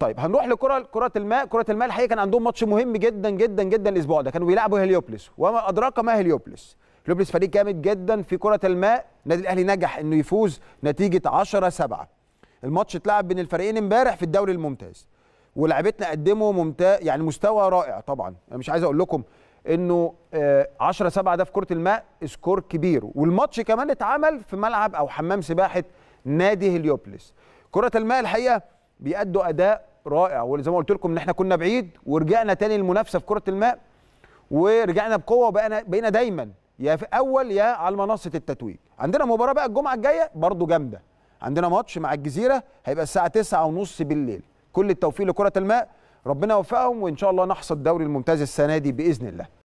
طيب هنروح لكره كره الماء كره الماء الحقيقه كان عندهم ماتش مهم جدا جدا جدا الاسبوع ده كانوا بيلعبوا هليوبلس وما ادراك ما هليوبلس هليوبلس فريق جامد جدا في كره الماء النادي الاهلي نجح انه يفوز نتيجه 10 7 الماتش اتلعب بين الفريقين امبارح في الدوري الممتاز ولاعيبتنا قدموا ممتاز يعني مستوى رائع طبعا انا مش عايز اقول لكم انه 10 آه، 7 ده في كره الماء سكور كبير والماتش كمان اتعمل في ملعب او حمام سباحه نادي هليوبلس كره الماء الحقيقه بيأدوا اداء رائع وزي ما قلت لكم ان احنا كنا بعيد ورجعنا تاني للمنافسه في كره الماء ورجعنا بقوه وبقينا بقينا دايما يا في اول يا على منصه التتويج عندنا مباراه بقى الجمعه الجايه برضو جامده عندنا ماتش مع الجزيره هيبقى الساعه 9:30 بالليل كل التوفيق لكره الماء ربنا يوفقهم وان شاء الله نحصد دوري الممتاز السنه دي باذن الله